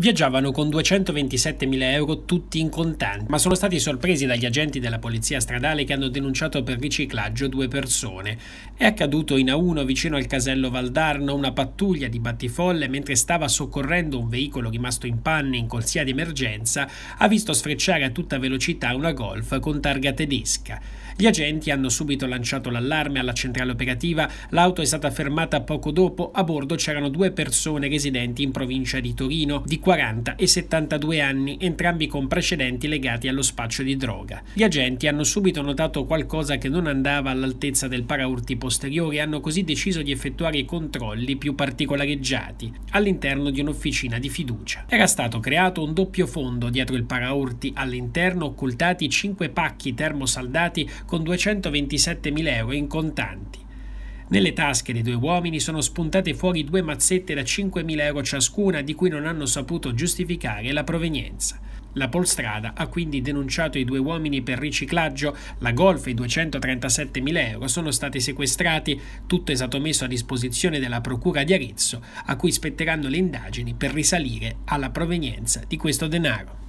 Viaggiavano con 227.000 euro tutti in contanti, ma sono stati sorpresi dagli agenti della polizia stradale che hanno denunciato per riciclaggio due persone. È accaduto in A1 vicino al casello Valdarno una pattuglia di battifolle mentre stava soccorrendo un veicolo rimasto in panne in corsia di emergenza ha visto sfrecciare a tutta velocità una Golf con targa tedesca. Gli agenti hanno subito lanciato l'allarme alla centrale operativa, l'auto è stata fermata poco dopo, a bordo c'erano due persone residenti in provincia di Torino, di 40 e 72 anni, entrambi con precedenti legati allo spaccio di droga. Gli agenti hanno subito notato qualcosa che non andava all'altezza del paraurti posteriore e hanno così deciso di effettuare i controlli più particolareggiati all'interno di un'officina di fiducia. Era stato creato un doppio fondo dietro il paraurti, all'interno occultati 5 pacchi termosaldati con 227.000 euro in contanti. Nelle tasche dei due uomini sono spuntate fuori due mazzette da 5.000 euro ciascuna di cui non hanno saputo giustificare la provenienza. La Polstrada ha quindi denunciato i due uomini per riciclaggio, la Golf e i 237.000 euro sono stati sequestrati, tutto è stato messo a disposizione della Procura di Arezzo, a cui spetteranno le indagini per risalire alla provenienza di questo denaro.